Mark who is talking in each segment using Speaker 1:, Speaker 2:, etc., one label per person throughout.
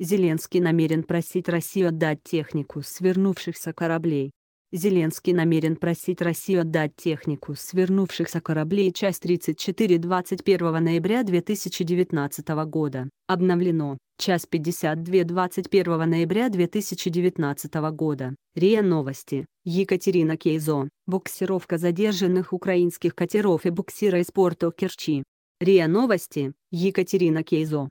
Speaker 1: Зеленский намерен просить Россию отдать технику свернувшихся кораблей. Зеленский намерен просить Россию отдать технику свернувшихся кораблей часть 34 21 ноября 2019 года. Обновлено. Час 52 21 ноября 2019 года. РИА Новости. Екатерина Кейзо. Буксировка задержанных украинских катеров и буксира из порта Керчи. РИА Новости. Екатерина Кейзо.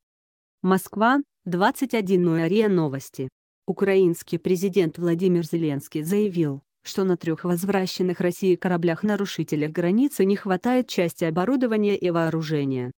Speaker 1: Москва, 21 РИА Новости. Украинский президент Владимир Зеленский заявил, что на трех возвращенных России кораблях-нарушителях границы не хватает части оборудования и вооружения.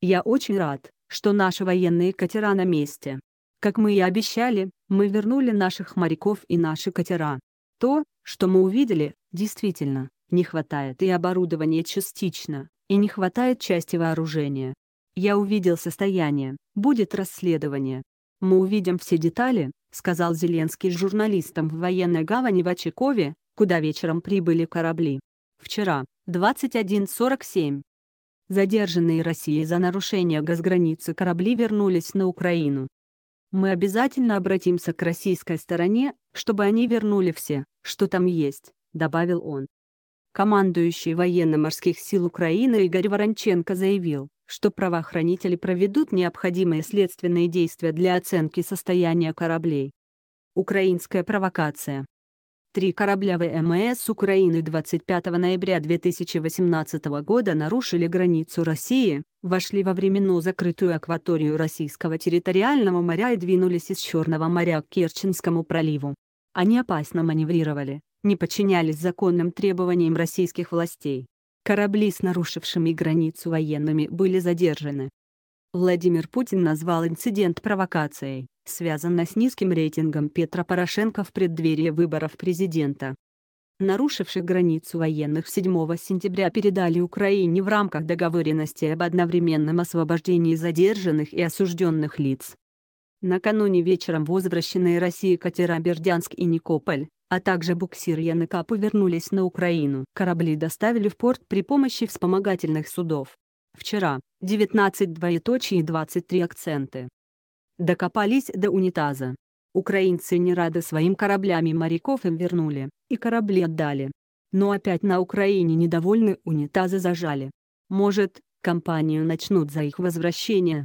Speaker 1: «Я очень рад, что наши военные катера на месте. Как мы и обещали, мы вернули наших моряков и наши катера. То, что мы увидели, действительно, не хватает и оборудования частично, и не хватает части вооружения. Я увидел состояние, будет расследование. Мы увидим все детали, сказал Зеленский журналистам в военной гавани в Очакове, куда вечером прибыли корабли. Вчера, 21.47. Задержанные Россией за нарушение госграницы корабли вернулись на Украину. Мы обязательно обратимся к российской стороне, чтобы они вернули все, что там есть, добавил он. Командующий военно-морских сил Украины Игорь Воронченко заявил, что правоохранители проведут необходимые следственные действия для оценки состояния кораблей. Украинская провокация. Три корабля ВМС Украины 25 ноября 2018 года нарушили границу России, вошли во временно закрытую акваторию российского территориального моря и двинулись из Черного моря к Керченскому проливу. Они опасно маневрировали, не подчинялись законным требованиям российских властей, Корабли с нарушившими границу военными были задержаны. Владимир Путин назвал инцидент провокацией, связанной с низким рейтингом Петра Порошенко в преддверии выборов президента. Нарушивших границу военных 7 сентября передали Украине в рамках договоренности об одновременном освобождении задержанных и осужденных лиц. Накануне вечером возвращенные России катера «Бердянск» и «Никополь» а также буксир Яныка повернулись на Украину. Корабли доставили в порт при помощи вспомогательных судов. Вчера, 19 двоеточие и 23 акценты. Докопались до унитаза. Украинцы не рады своим кораблями моряков им вернули, и корабли отдали. Но опять на Украине недовольны унитазы зажали. Может, компанию начнут за их возвращение.